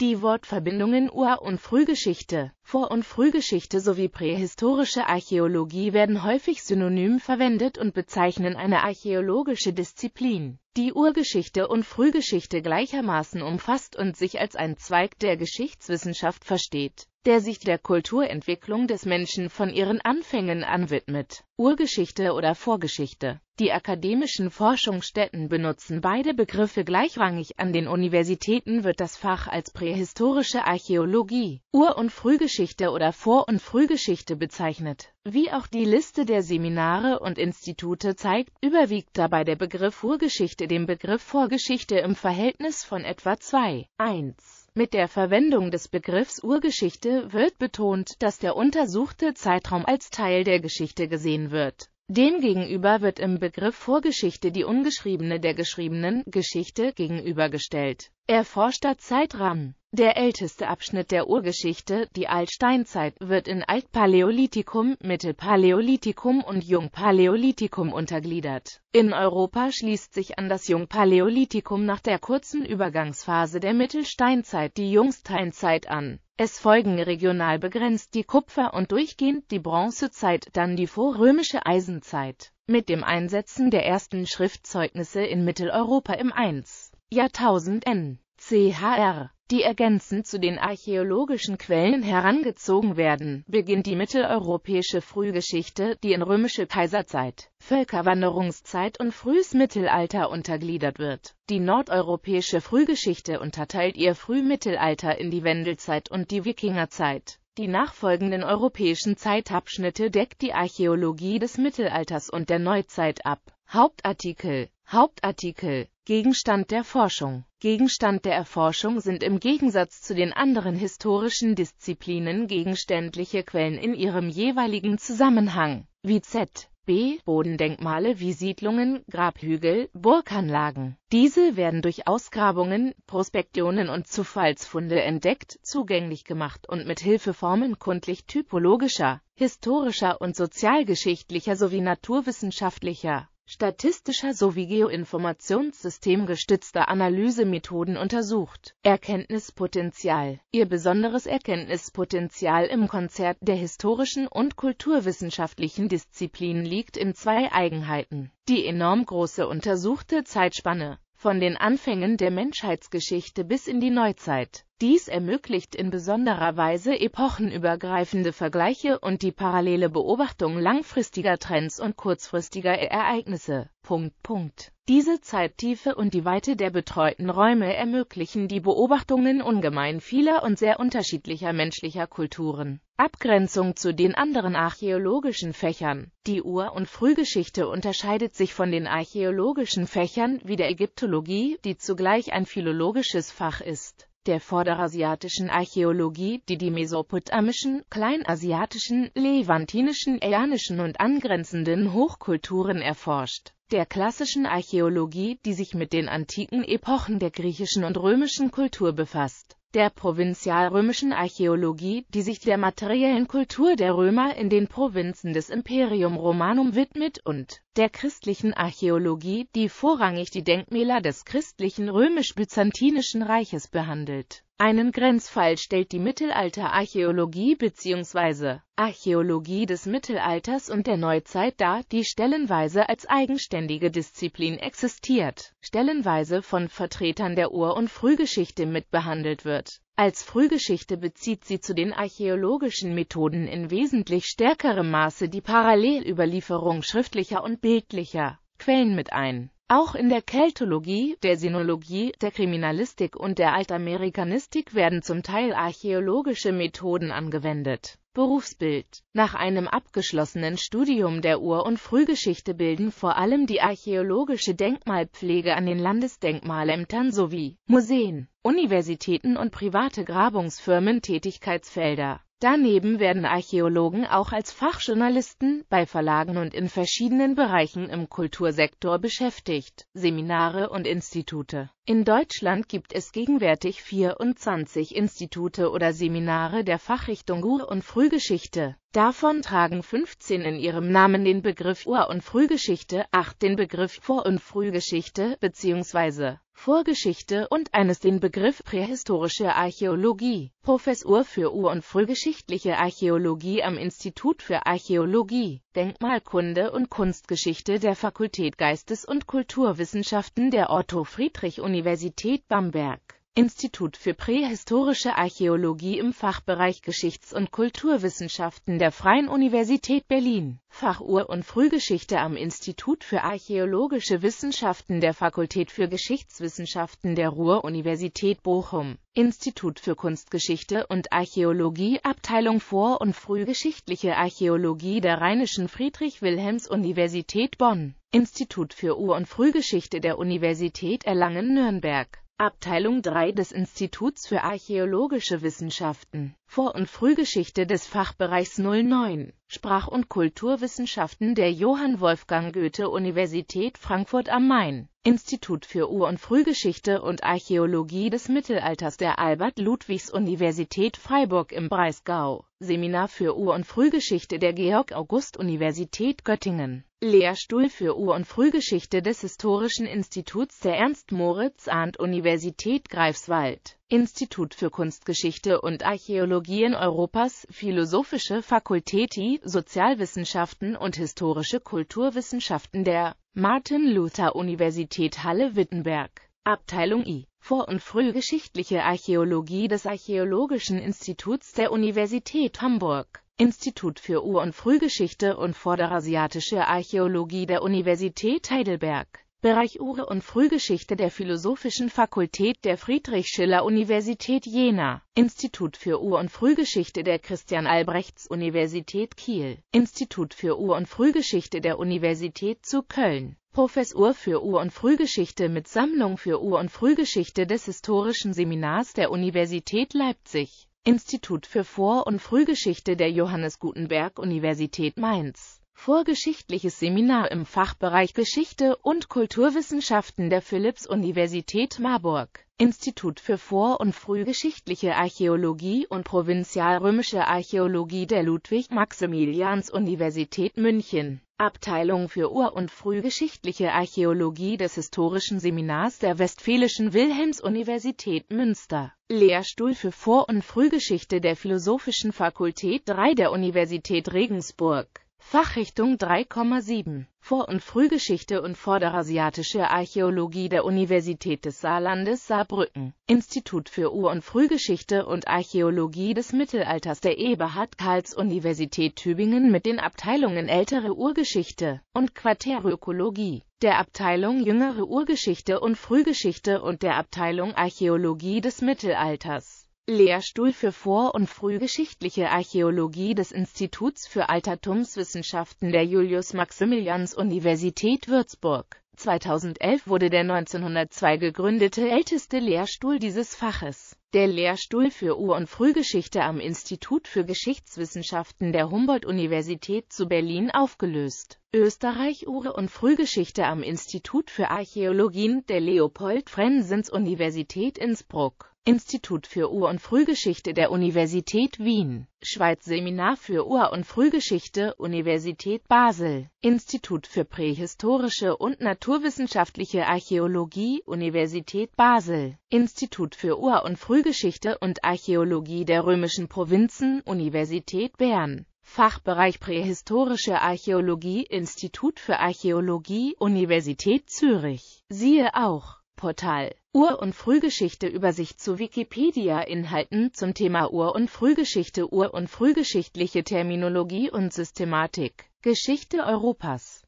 Die Wortverbindungen Ur- und Frühgeschichte vor- und Frühgeschichte sowie prähistorische Archäologie werden häufig synonym verwendet und bezeichnen eine archäologische Disziplin, die Urgeschichte und Frühgeschichte gleichermaßen umfasst und sich als ein Zweig der Geschichtswissenschaft versteht, der sich der Kulturentwicklung des Menschen von ihren Anfängen an widmet. Urgeschichte oder Vorgeschichte die akademischen Forschungsstätten benutzen beide Begriffe gleichrangig. An den Universitäten wird das Fach als prähistorische Archäologie, Ur- und Frühgeschichte Frühgeschichte oder Vor- und Frühgeschichte bezeichnet. Wie auch die Liste der Seminare und Institute zeigt, überwiegt dabei der Begriff Urgeschichte dem Begriff Vorgeschichte im Verhältnis von etwa 2, 1. Mit der Verwendung des Begriffs Urgeschichte wird betont, dass der untersuchte Zeitraum als Teil der Geschichte gesehen wird. Demgegenüber wird im Begriff Vorgeschichte die ungeschriebene der geschriebenen Geschichte gegenübergestellt. Erforschter Zeitrahmen Der älteste Abschnitt der Urgeschichte, die Altsteinzeit, wird in Altpaläolithikum, Mittelpaläolithikum und Jungpaläolithikum untergliedert. In Europa schließt sich an das Jungpaläolithikum nach der kurzen Übergangsphase der Mittelsteinzeit die Jungsteinzeit an. Es folgen regional begrenzt die Kupfer- und durchgehend die Bronzezeit, dann die vorrömische Eisenzeit. Mit dem Einsetzen der ersten Schriftzeugnisse in Mitteleuropa im 1. Jahrtausend n. CHR, die ergänzend zu den archäologischen Quellen herangezogen werden, beginnt die mitteleuropäische Frühgeschichte, die in römische Kaiserzeit, Völkerwanderungszeit und frühes Mittelalter untergliedert wird. Die nordeuropäische Frühgeschichte unterteilt ihr Frühmittelalter in die Wendelzeit und die Wikingerzeit. Die nachfolgenden europäischen Zeitabschnitte deckt die Archäologie des Mittelalters und der Neuzeit ab. Hauptartikel Hauptartikel Gegenstand der Forschung Gegenstand der Erforschung sind im Gegensatz zu den anderen historischen Disziplinen gegenständliche Quellen in ihrem jeweiligen Zusammenhang, wie z. B. Bodendenkmale wie Siedlungen, Grabhügel, Burganlagen. Diese werden durch Ausgrabungen, Prospektionen und Zufallsfunde entdeckt, zugänglich gemacht und mit Hilfe formenkundlich-typologischer, historischer und sozialgeschichtlicher sowie naturwissenschaftlicher statistischer sowie Geoinformationssystem gestützter Analysemethoden untersucht. Erkenntnispotenzial Ihr besonderes Erkenntnispotenzial im Konzert der historischen und kulturwissenschaftlichen Disziplinen liegt in zwei Eigenheiten. Die enorm große untersuchte Zeitspanne von den Anfängen der Menschheitsgeschichte bis in die Neuzeit. Dies ermöglicht in besonderer Weise epochenübergreifende Vergleiche und die parallele Beobachtung langfristiger Trends und kurzfristiger Ereignisse. Punkt, Punkt. Diese Zeittiefe und die Weite der betreuten Räume ermöglichen die Beobachtungen ungemein vieler und sehr unterschiedlicher menschlicher Kulturen. Abgrenzung zu den anderen archäologischen Fächern Die Ur- und Frühgeschichte unterscheidet sich von den archäologischen Fächern wie der Ägyptologie, die zugleich ein philologisches Fach ist, der vorderasiatischen Archäologie, die die mesopotamischen, kleinasiatischen, levantinischen, äanischen und angrenzenden Hochkulturen erforscht, der klassischen Archäologie, die sich mit den antiken Epochen der griechischen und römischen Kultur befasst der provinzialrömischen Archäologie, die sich der materiellen Kultur der Römer in den Provinzen des Imperium Romanum widmet und der christlichen Archäologie, die vorrangig die Denkmäler des christlichen römisch-byzantinischen Reiches behandelt einen Grenzfall stellt die Mittelalterarchäologie bzw. Archäologie des Mittelalters und der Neuzeit dar, die stellenweise als eigenständige Disziplin existiert, stellenweise von Vertretern der Ur- und Frühgeschichte mitbehandelt wird. Als Frühgeschichte bezieht sie zu den archäologischen Methoden in wesentlich stärkerem Maße die Parallelüberlieferung schriftlicher und bildlicher Quellen mit ein auch in der Keltologie, der Sinologie, der Kriminalistik und der Altamerikanistik werden zum Teil archäologische Methoden angewendet. Berufsbild Nach einem abgeschlossenen Studium der Ur- und Frühgeschichte bilden vor allem die archäologische Denkmalpflege an den Landesdenkmalämtern sowie Museen, Universitäten und private Grabungsfirmen Tätigkeitsfelder. Daneben werden Archäologen auch als Fachjournalisten bei Verlagen und in verschiedenen Bereichen im Kultursektor beschäftigt, Seminare und Institute. In Deutschland gibt es gegenwärtig 24 Institute oder Seminare der Fachrichtung Ur- und Frühgeschichte. Davon tragen 15 in ihrem Namen den Begriff Ur- und Frühgeschichte, 8 den Begriff Vor- und Frühgeschichte bzw. Vorgeschichte und eines den Begriff Prähistorische Archäologie. Professur für Ur- und Frühgeschichtliche Archäologie am Institut für Archäologie, Denkmalkunde und Kunstgeschichte der Fakultät Geistes- und Kulturwissenschaften der Otto-Friedrich-Universität Bamberg. Institut für Prähistorische Archäologie im Fachbereich Geschichts- und Kulturwissenschaften der Freien Universität Berlin, Fach Ur- und Frühgeschichte am Institut für Archäologische Wissenschaften der Fakultät für Geschichtswissenschaften der Ruhr-Universität Bochum, Institut für Kunstgeschichte und Archäologie Abteilung Vor- und Frühgeschichtliche Archäologie der Rheinischen Friedrich-Wilhelms-Universität Bonn, Institut für Ur- und Frühgeschichte der Universität Erlangen-Nürnberg Abteilung 3 des Instituts für Archäologische Wissenschaften, Vor- und Frühgeschichte des Fachbereichs 09, Sprach- und Kulturwissenschaften der Johann Wolfgang Goethe-Universität Frankfurt am Main, Institut für Ur- und Frühgeschichte und Archäologie des Mittelalters der Albert-Ludwigs-Universität Freiburg im Breisgau, Seminar für Ur- und Frühgeschichte der Georg-August-Universität Göttingen Lehrstuhl für Ur- und Frühgeschichte des Historischen Instituts der Ernst-Moritz-Arndt-Universität Greifswald, Institut für Kunstgeschichte und Archäologie in Europas, Philosophische Fakultäti, Sozialwissenschaften und Historische Kulturwissenschaften der Martin-Luther-Universität Halle-Wittenberg, Abteilung I. Vor- und Frühgeschichtliche Archäologie des Archäologischen Instituts der Universität Hamburg Institut für Ur- und Frühgeschichte und Vorderasiatische Archäologie der Universität Heidelberg. Bereich Ur- und Frühgeschichte der Philosophischen Fakultät der Friedrich-Schiller-Universität Jena, Institut für Ur- und Frühgeschichte der Christian-Albrechts-Universität Kiel, Institut für Ur- und Frühgeschichte der Universität zu Köln, Professur für Ur- und Frühgeschichte mit Sammlung für Ur- und Frühgeschichte des Historischen Seminars der Universität Leipzig. Institut für Vor- und Frühgeschichte der Johannes Gutenberg Universität Mainz. Vorgeschichtliches Seminar im Fachbereich Geschichte und Kulturwissenschaften der Philipps-Universität Marburg. Institut für Vor- und Frühgeschichtliche Archäologie und Provinzialrömische Archäologie der Ludwig-Maximilians-Universität München Abteilung für Ur- und frühgeschichtliche Archäologie des Historischen Seminars der Westfälischen Wilhelms-Universität Münster, Lehrstuhl für Vor- und Frühgeschichte der Philosophischen Fakultät 3 der Universität Regensburg. Fachrichtung 3,7 Vor- und Frühgeschichte und Vorderasiatische Archäologie der Universität des Saarlandes Saarbrücken Institut für Ur- und Frühgeschichte und Archäologie des Mittelalters der Eberhard Karls Universität Tübingen mit den Abteilungen Ältere Urgeschichte und Quartärökologie der Abteilung Jüngere Urgeschichte und Frühgeschichte und der Abteilung Archäologie des Mittelalters Lehrstuhl für Vor- und Frühgeschichtliche Archäologie des Instituts für Altertumswissenschaften der Julius-Maximilians-Universität Würzburg. 2011 wurde der 1902 gegründete älteste Lehrstuhl dieses Faches. Der Lehrstuhl für Ur- und Frühgeschichte am Institut für Geschichtswissenschaften der Humboldt-Universität zu Berlin aufgelöst. Österreich Ur- und Frühgeschichte am Institut für Archäologien der Leopold-Frensens-Universität Innsbruck. Institut für Ur- und Frühgeschichte der Universität Wien, Schweiz Seminar für Ur- und Frühgeschichte, Universität Basel, Institut für Prähistorische und Naturwissenschaftliche Archäologie, Universität Basel, Institut für Ur- und Frühgeschichte und Archäologie der römischen Provinzen, Universität Bern. Fachbereich Prähistorische Archäologie, Institut für Archäologie, Universität Zürich. Siehe auch Webportal Ur- und Frühgeschichte Übersicht zu Wikipedia-Inhalten zum Thema Ur- und Frühgeschichte Ur- und frühgeschichtliche Terminologie und Systematik Geschichte Europas